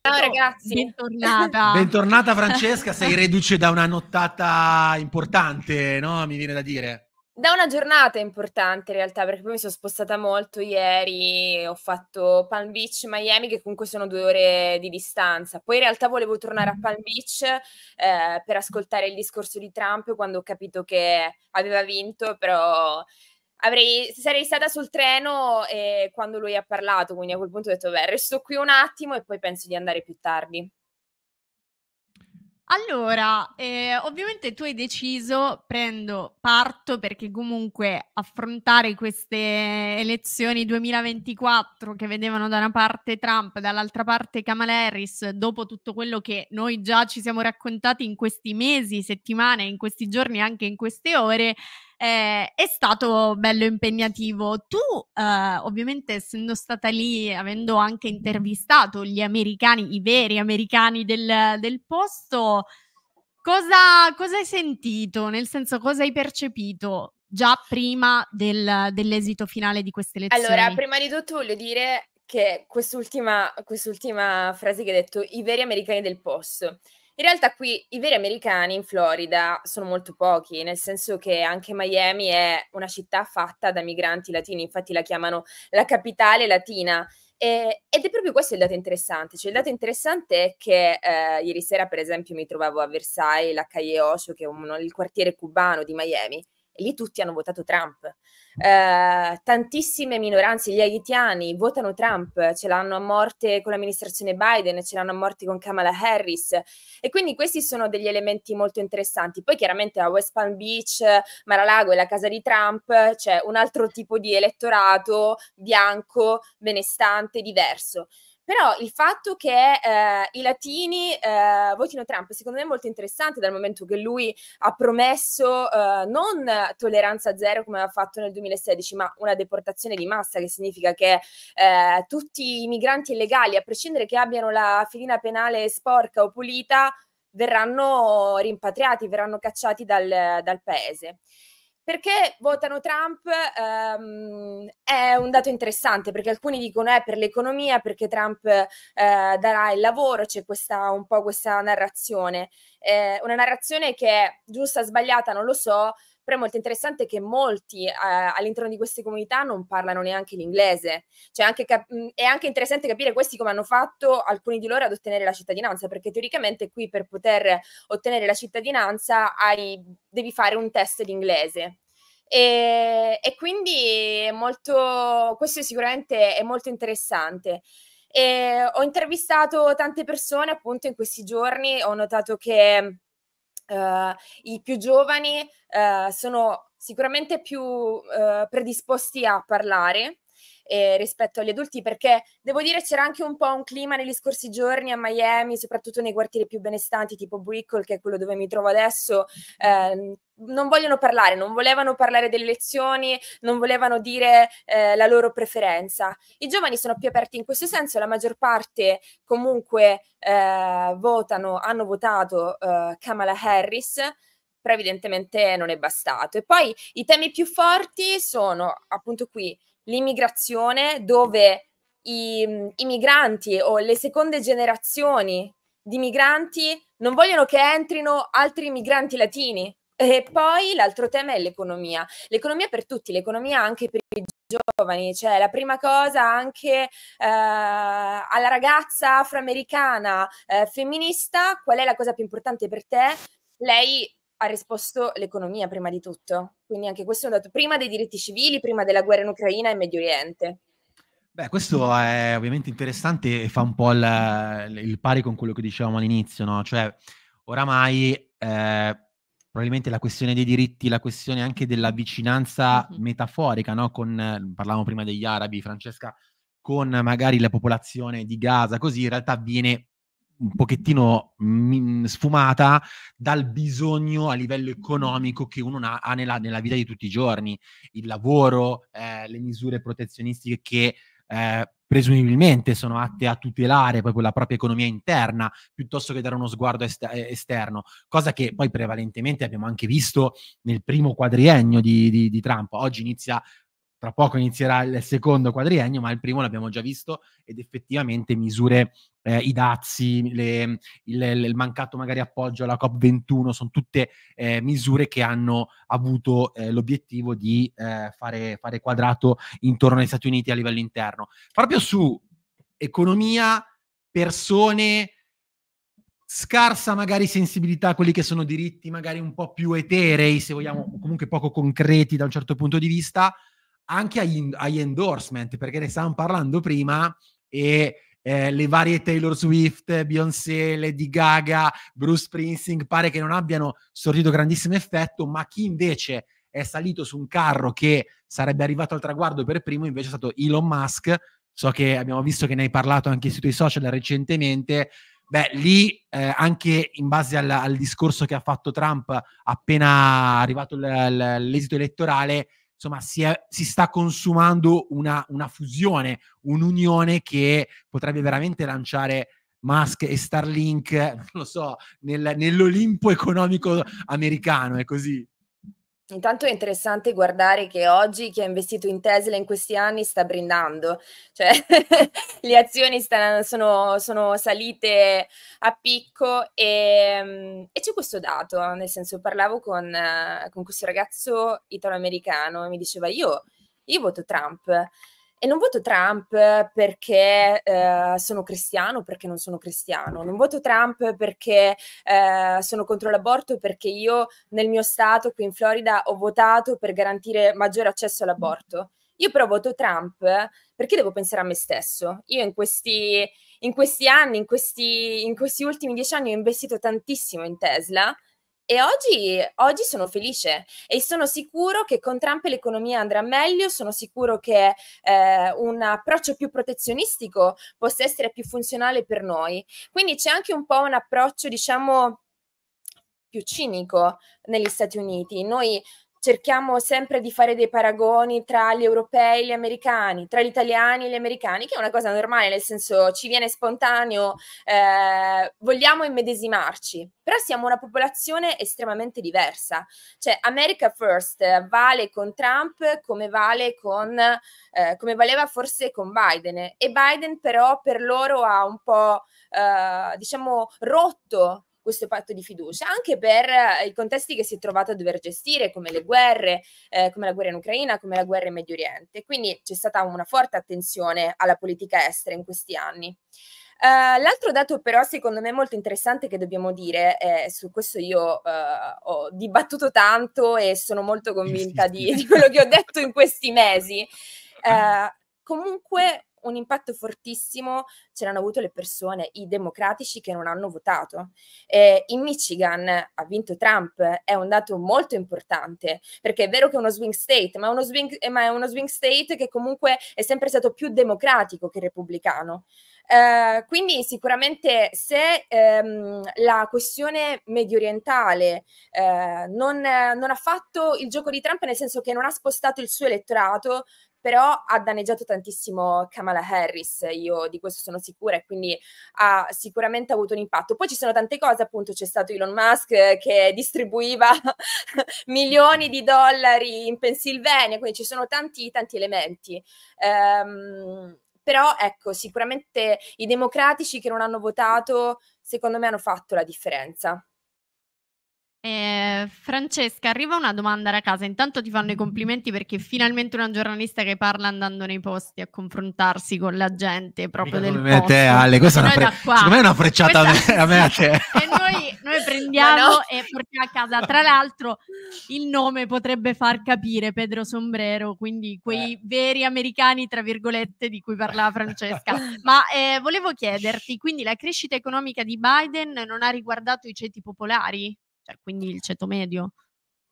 Ciao ragazzi, bentornata. bentornata Francesca, sei reduce da una nottata importante, no? Mi viene da dire. Da una giornata importante in realtà, perché poi mi sono spostata molto ieri, ho fatto Palm Beach, Miami, che comunque sono due ore di distanza. Poi in realtà volevo tornare a Palm Beach eh, per ascoltare il discorso di Trump quando ho capito che aveva vinto, però avrei, sarei stata sul treno eh, quando lui ha parlato, quindi a quel punto ho detto, beh, resto qui un attimo e poi penso di andare più tardi. Allora, eh, ovviamente tu hai deciso, prendo, parto perché comunque affrontare queste elezioni 2024 che vedevano da una parte Trump, dall'altra parte Kamala Harris, dopo tutto quello che noi già ci siamo raccontati in questi mesi, settimane, in questi giorni, anche in queste ore, eh, è stato bello impegnativo. Tu, eh, ovviamente, essendo stata lì, avendo anche intervistato gli americani, i veri americani del, del posto, cosa, cosa, hai sentito? Nel senso, cosa hai percepito? Già prima del, dell'esito finale di queste elezioni? Allora, prima di tutto voglio dire che quest'ultima, quest'ultima frase che hai detto, i veri americani del posto. In realtà qui i veri americani in Florida sono molto pochi, nel senso che anche Miami è una città fatta da migranti latini, infatti la chiamano la capitale latina. Eh, ed è proprio questo il dato interessante. Cioè, il dato interessante è che eh, ieri sera, per esempio, mi trovavo a Versailles, la Calle Osho, che è un, il quartiere cubano di Miami, e lì tutti hanno votato Trump. Eh, tantissime minoranze, gli haitiani votano Trump, ce l'hanno a morte con l'amministrazione Biden, ce l'hanno a morte con Kamala Harris e quindi questi sono degli elementi molto interessanti. Poi chiaramente a West Palm Beach, Maralago e la casa di Trump c'è un altro tipo di elettorato bianco, benestante, diverso. Però il fatto che eh, i latini eh, votino Trump secondo me è molto interessante dal momento che lui ha promesso eh, non tolleranza zero come aveva fatto nel 2016, ma una deportazione di massa, che significa che eh, tutti i migranti illegali, a prescindere che abbiano la filina penale sporca o pulita, verranno rimpatriati, verranno cacciati dal, dal paese. Perché votano Trump ehm, è un dato interessante, perché alcuni dicono è eh, per l'economia, perché Trump eh, darà il lavoro, c'è questa, un po' questa narrazione. Eh, una narrazione che è giusta o sbagliata, non lo so, però è molto interessante che molti eh, all'interno di queste comunità non parlano neanche l'inglese, cioè anche mm, è anche interessante capire questi come hanno fatto alcuni di loro ad ottenere la cittadinanza, perché teoricamente qui per poter ottenere la cittadinanza hai, devi fare un test di inglese, e, e, quindi molto, questo sicuramente è molto interessante. E ho intervistato tante persone appunto in questi giorni, ho notato che Uh, I più giovani uh, sono sicuramente più uh, predisposti a parlare eh, rispetto agli adulti, perché devo dire c'era anche un po' un clima negli scorsi giorni a Miami, soprattutto nei quartieri più benestanti tipo Brickle, che è quello dove mi trovo adesso, eh, non vogliono parlare, non volevano parlare delle elezioni, non volevano dire eh, la loro preferenza. I giovani sono più aperti in questo senso, la maggior parte comunque eh, votano, hanno votato eh, Kamala Harris, però evidentemente non è bastato. E poi i temi più forti sono appunto qui l'immigrazione dove i, i migranti o le seconde generazioni di migranti non vogliono che entrino altri migranti latini. E poi l'altro tema è l'economia. L'economia per tutti, l'economia anche per i giovani, cioè la prima cosa anche eh, alla ragazza afroamericana eh, femminista, qual è la cosa più importante per te? Lei ha risposto l'economia prima di tutto. Quindi anche questo è un dato prima dei diritti civili, prima della guerra in Ucraina e in Medio Oriente. Beh, questo è ovviamente interessante e fa un po' il, il pari con quello che dicevamo all'inizio, no? Cioè, oramai eh, probabilmente la questione dei diritti, la questione anche della vicinanza mm-hmm. metaforica, no? Con, parlavamo prima degli arabi, Francesca, con magari la popolazione di Gaza, così in realtà viene un pochettino mh, mm, sfumata dal bisogno a livello economico che uno ha, ha nella, nella, vita di tutti i giorni, il lavoro, eh, le misure protezionistiche che eh, presumibilmente sono atte a tutelare proprio la propria economia interna piuttosto che dare uno sguardo est- esterno, cosa che poi prevalentemente abbiamo anche visto nel primo quadriennio di, di, di Trump. Oggi inizia tra poco inizierà il secondo quadriennio, ma il primo l'abbiamo già visto ed effettivamente misure, eh, i dazi, le, il, il, mancato magari appoggio alla COP21, sono tutte eh, misure che hanno avuto eh, l'obiettivo di eh, fare, fare quadrato intorno agli Stati Uniti a livello interno. Proprio su economia, persone, scarsa magari sensibilità a quelli che sono diritti magari un po' più eterei, se vogliamo, comunque poco concreti da un certo punto di vista, anche agli, agli endorsement, perché ne stavamo parlando prima e eh, le varie Taylor Swift, Beyoncé, Lady Gaga, Bruce Springsteen pare che non abbiano sortito grandissimo effetto, ma chi invece è salito su un carro che sarebbe arrivato al traguardo per primo invece è stato Elon Musk. So che abbiamo visto che ne hai parlato anche sui tuoi social recentemente. Beh, lì eh, anche in base al, al, discorso che ha fatto Trump appena arrivato l- l- l'esito elettorale, insomma si, è, si sta consumando una, una, fusione, un'unione che potrebbe veramente lanciare Musk e Starlink, non lo so, nel, nell'Olimpo economico americano, è così. Intanto è interessante guardare che oggi chi ha investito in Tesla in questi anni sta brindando, cioè le azioni stanno, sono, sono, salite a picco e, mm, e, c'è questo dato, nel senso parlavo con, eh, con questo ragazzo italo-americano e mi diceva io, io voto Trump e non voto Trump perché eh, sono cristiano, perché non sono cristiano. Non voto Trump perché eh, sono contro l'aborto, perché io nel mio stato, qui in Florida, ho votato per garantire maggiore accesso all'aborto. Io però voto Trump perché devo pensare a me stesso. Io in questi, in questi anni, in questi, in questi ultimi dieci anni ho investito tantissimo in Tesla e oggi, oggi, sono felice e sono sicuro che con Trump l'economia andrà meglio, sono sicuro che eh, un approccio più protezionistico possa essere più funzionale per noi. Quindi c'è anche un po' un approccio, diciamo, più cinico negli Stati Uniti. Noi cerchiamo sempre di fare dei paragoni tra gli europei e gli americani, tra gli italiani e gli americani, che è una cosa normale, nel senso ci viene spontaneo, eh, vogliamo immedesimarci, però siamo una popolazione estremamente diversa. Cioè America First vale con Trump come, vale con, eh, come valeva forse con Biden e Biden però per loro ha un po' eh, diciamo rotto questo patto di fiducia, anche per eh, i contesti che si è trovato a dover gestire, come le guerre, eh, come la guerra in Ucraina, come la guerra in Medio Oriente. Quindi c'è stata una forte attenzione alla politica estera in questi anni. Uh, l'altro dato però secondo me molto interessante che dobbiamo dire, eh, su questo io uh, ho dibattuto tanto e sono molto convinta di, di quello che ho detto in questi mesi, uh, comunque un impatto fortissimo ce l'hanno avuto le persone, i democratici che non hanno votato. Eh, in Michigan ha vinto Trump, è un dato molto importante, perché è vero che è uno swing state, ma, uno swing, eh, ma è uno swing state che comunque è sempre stato più democratico che repubblicano. Eh, quindi sicuramente se ehm, la questione medio orientale eh, non, non ha fatto il gioco di Trump, nel senso che non ha spostato il suo elettorato, però ha danneggiato tantissimo Kamala Harris, io di questo sono sicura e quindi ha sicuramente avuto un impatto. Poi ci sono tante cose, appunto c'è stato Elon Musk che distribuiva milioni di dollari in Pennsylvania, quindi ci sono tanti, tanti elementi. Um, però ecco, sicuramente i democratici che non hanno votato, secondo me hanno fatto la differenza. Eh, Francesca, arriva una domanda da casa. Intanto ti fanno i complimenti perché finalmente una giornalista che parla andando nei posti a confrontarsi con la gente proprio Mica del come posto. Te, Ale, questa è una, pre- è una frecciata questa... a me, a te. e noi, noi prendiamo no. e portiamo a casa. Tra l'altro, il nome potrebbe far capire Pedro Sombrero, quindi quei eh. veri americani, tra virgolette, di cui parlava Francesca. Ma eh, volevo chiederti, quindi la crescita economica di Biden non ha riguardato i ceti popolari? cioè, quindi il ceto medio?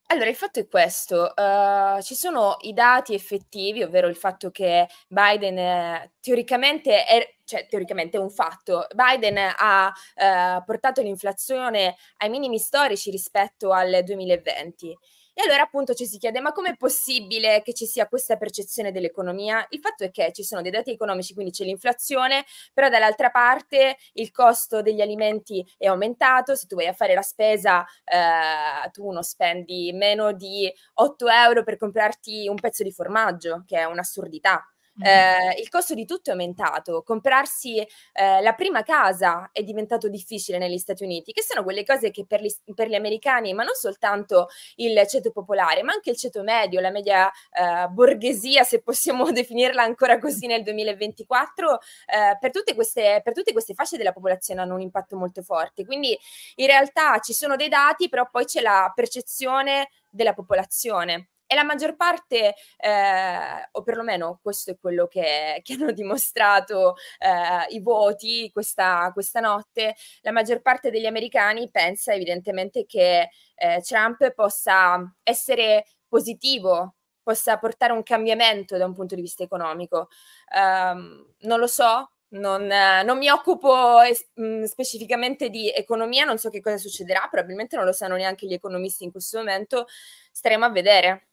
Allora, il fatto è questo, uh, ci sono i dati effettivi, ovvero il fatto che Biden eh, teoricamente è, cioè teoricamente è un fatto, Biden ha eh, portato l'inflazione ai minimi storici rispetto al 2020 e allora appunto ci si chiede ma com'è possibile che ci sia questa percezione dell'economia? Il fatto è che ci sono dei dati economici, quindi c'è l'inflazione, però dall'altra parte il costo degli alimenti è aumentato, se tu vai a fare la spesa eh, tu non spendi meno di 8 euro per comprarti un pezzo di formaggio, che è un'assurdità. Mm. eh, il costo di tutto è aumentato, comprarsi eh, la prima casa è diventato difficile negli Stati Uniti, che sono quelle cose che per gli, per gli americani, ma non soltanto il ceto popolare, ma anche il ceto medio, la media eh, borghesia, se possiamo definirla ancora così nel 2024, eh, per tutte, queste, per, tutte queste, fasce della popolazione hanno un impatto molto forte. Quindi in realtà ci sono dei dati, però poi c'è la percezione della popolazione. E la maggior parte, eh, o perlomeno questo è quello che, che hanno dimostrato eh, i voti questa, questa, notte, la maggior parte degli americani pensa evidentemente che eh, Trump possa essere positivo possa portare un cambiamento da un punto di vista economico. Um, non lo so, non, non, mi occupo es- mm, specificamente di economia, non so che cosa succederà, probabilmente non lo sanno neanche gli economisti in questo momento, staremo a vedere.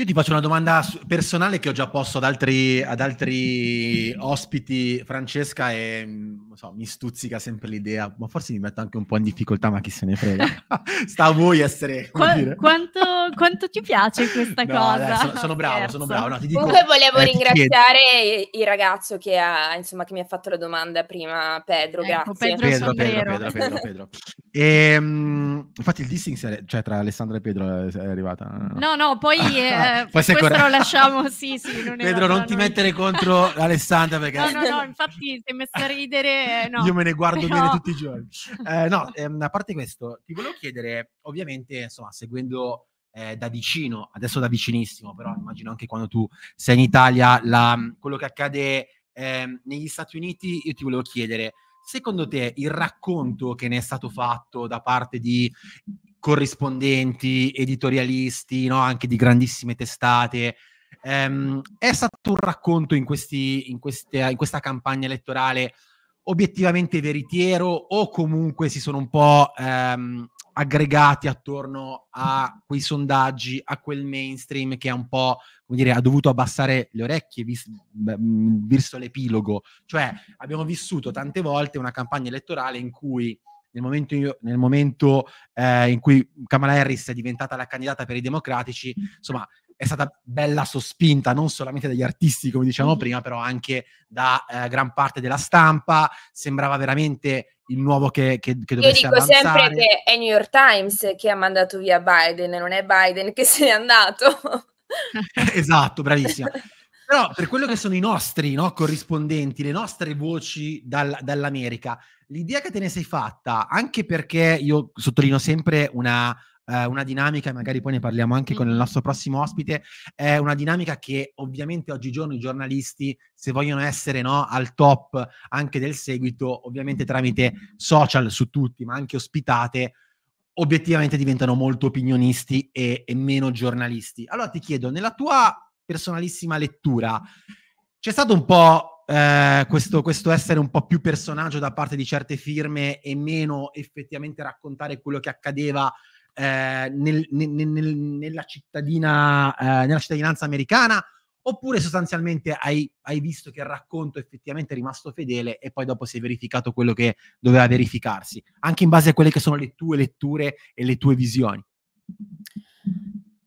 Io ti faccio una domanda personale che ho già posto ad altri, ad altri ospiti, Francesca, e mm, so, mi stuzzica sempre l'idea, ma forse mi metto anche un po' in difficoltà, ma chi se ne frega. Sta a voi essere... Qua- quanto, quanto, ti piace questa no, cosa? Dai, sono, sono bravo, sono bravo. No, dico, Comunque volevo eh, ringraziare il ragazzo che, ha, insomma, che mi ha fatto la domanda prima, Pedro, ecco, grazie. Pedro, Pedro, Pedro, Pedro, Pedro, Pedro. E, um, infatti il dissing, cioè tra Alessandra e Pedro eh, è arrivata. No, no, no poi, eh, poi questo lo lasciamo, sì, sì. Non Pedro, non ti noi. mettere contro Alessandra perché... No, no, no, infatti si è messo a ridere eh, no. Io me ne guardo Però... bene tutti i giorni. Eh, no, ehm, a parte questo, ti volevo chiedere, ovviamente, insomma, seguendo eh, da vicino, adesso da vicinissimo, però immagino anche quando tu sei in Italia, la, mm, quello che accade eh, negli Stati Uniti, io ti volevo chiedere, secondo te il racconto che ne è stato fatto da parte di corrispondenti, editorialisti, no? anche di grandissime testate, ehm, è stato un racconto in, questi, in, queste, in questa campagna elettorale obiettivamente veritiero o comunque si sono un po' ehm, aggregati attorno a quei sondaggi, a quel mainstream che è un po', come dire, ha dovuto abbassare le orecchie vis- visto l'epilogo. Cioè abbiamo vissuto tante volte una campagna elettorale in cui nel momento, io, nel momento eh, in cui Kamala Harris è diventata la candidata per i democratici, insomma, è stata bella sospinta non solamente dagli artisti, come dicevamo mm-hmm. prima, però anche da eh, gran parte della stampa. Sembrava veramente il nuovo che, che, che Io dico avanzare. sempre che è New York Times che ha mandato via Biden, non è Biden che se n'è andato. esatto, bravissima. Però per quello che sono i nostri no, corrispondenti, le nostre voci dal, dall'America, l'idea che te ne sei fatta, anche perché io sottolineo sempre una eh, una dinamica, e magari poi ne parliamo anche con il mm-hmm. nostro prossimo ospite, è una dinamica che ovviamente oggigiorno i giornalisti, se vogliono essere no, al top anche del seguito, ovviamente tramite social su tutti, ma anche ospitate, obiettivamente diventano molto opinionisti e, e meno giornalisti. Allora ti chiedo, nella tua personalissima lettura, c'è stato un po' Eh, questo, questo, essere un po' più personaggio da parte di certe firme e meno effettivamente raccontare quello che accadeva eh, nel, nel, nel, nella, cittadina, eh, nella cittadinanza americana, oppure sostanzialmente hai, hai, visto che il racconto effettivamente è rimasto fedele e poi dopo si è verificato quello che doveva verificarsi, anche in base a quelle che sono le tue letture e le tue visioni.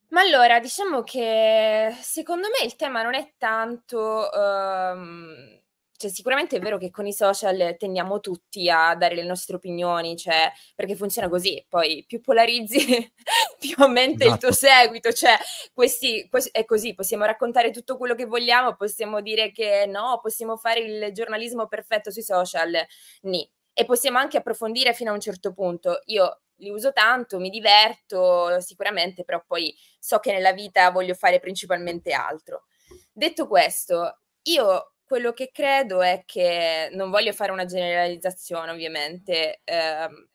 Ma allora, diciamo che secondo me il tema non è tanto... Ehm cioè, sicuramente è vero che con i social tendiamo tutti a dare le nostre opinioni, cioè, perché funziona così, poi più polarizzi, più aumenta esatto. il tuo esatto. seguito, cioè, questi, questi, è così, possiamo raccontare tutto quello che vogliamo, possiamo dire che no, possiamo fare il giornalismo perfetto sui social, ni. E possiamo anche approfondire fino a un certo punto. Io li uso tanto, mi diverto sicuramente, però poi so che nella vita voglio fare principalmente altro. Detto questo, io quello che credo è che, non voglio fare una generalizzazione ovviamente, ehm,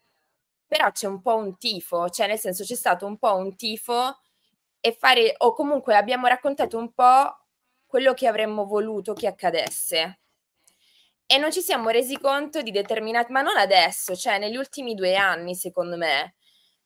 però c'è un po' un tifo, cioè nel senso c'è stato un po' un tifo e fare, o comunque abbiamo raccontato un po' quello che avremmo voluto che accadesse. E non ci siamo resi conto di determinati, ma non adesso, cioè negli ultimi due anni secondo me.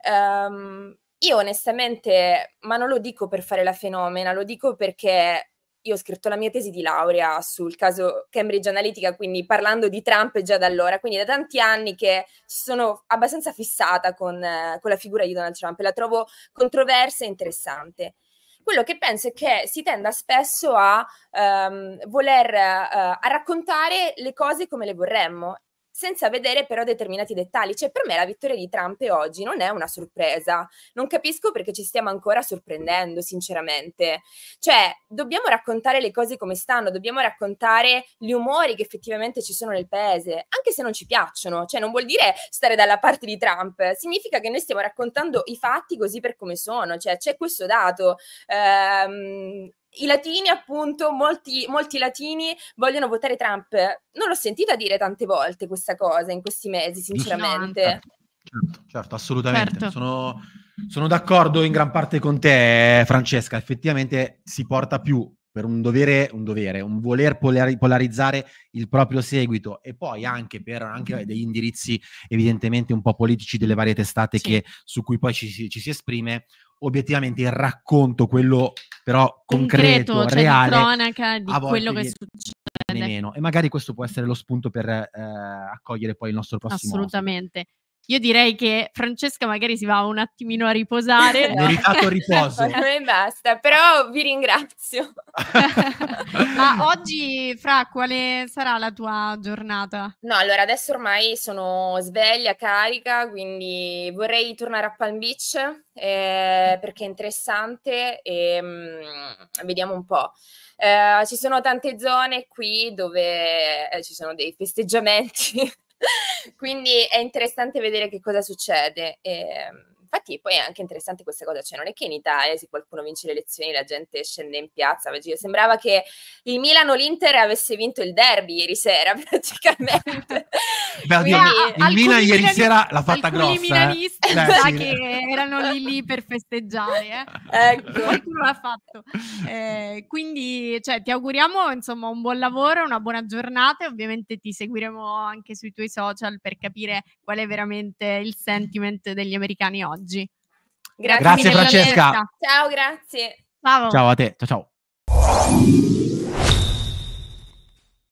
Um, io onestamente, ma non lo dico per fare la fenomena, lo dico perché io ho scritto la mia tesi di laurea sul caso Cambridge Analytica, quindi parlando di Trump già da allora, quindi da tanti anni che sono abbastanza fissata con, eh, con la figura di Donald Trump e la trovo controversa e interessante. Quello che penso è che si tenda spesso a ehm, voler eh, a raccontare le cose come le vorremmo senza vedere però determinati dettagli. Cioè, per me la vittoria di Trump oggi non è una sorpresa. Non capisco perché ci stiamo ancora sorprendendo, sinceramente. Cioè, dobbiamo raccontare le cose come stanno, dobbiamo raccontare gli umori che effettivamente ci sono nel paese, anche se non ci piacciono. Cioè, non vuol dire stare dalla parte di Trump, significa che noi stiamo raccontando i fatti così per come sono. Cioè, c'è questo dato. Ehm, i latini, appunto, molti, molti, latini vogliono votare Trump. Non l'ho sentita dire tante volte questa cosa in questi mesi, sinceramente. Certo, certo, certo, assolutamente. Certo. Sono, sono d'accordo in gran parte con te, eh, Francesca. Effettivamente si porta più per un dovere, un dovere, un voler polarizzare il proprio seguito e poi anche per anche degli indirizzi evidentemente un po' politici delle varie testate sì. che, su cui poi ci, ci si esprime, obiettivamente il racconto, quello però concreto, concreto cioè reale, di cronaca di quello che succede. Meno. E magari questo può essere lo spunto per eh, accogliere poi il nostro prossimo. Assolutamente. Ospite. Io direi che Francesca magari si va un attimino a riposare. No. Meritato riposo. A me basta, però vi ringrazio. Ma oggi, Fra, quale sarà la tua giornata? No, allora adesso ormai sono sveglia, carica, quindi vorrei tornare a Palm Beach eh, perché è interessante e mh, mm, vediamo un po'. Eh, ci sono tante zone qui dove eh, ci sono dei festeggiamenti Quindi è interessante vedere che cosa succede. E, ehm, infatti poi è anche interessante questa cosa, cioè non è che in Italia se qualcuno vince le elezioni la gente scende in piazza, sembrava che il Milano l'Inter avesse vinto il derby ieri sera praticamente, Beh, Quindi, il Milan ieri sera l'ha fatta grossa. I eh. milanisti eh. Beh, sì. che erano lì lì per festeggiare. Eh. Ecco. Qualcuno l'ha fatto. Eh, quindi cioè, ti auguriamo insomma, un buon lavoro, una buona giornata e ovviamente ti seguiremo anche sui tuoi social per capire qual è veramente il sentiment degli americani oggi. Grazie, grazie Francesca. Ciao, grazie. Ciao. ciao a te. Ciao ciao.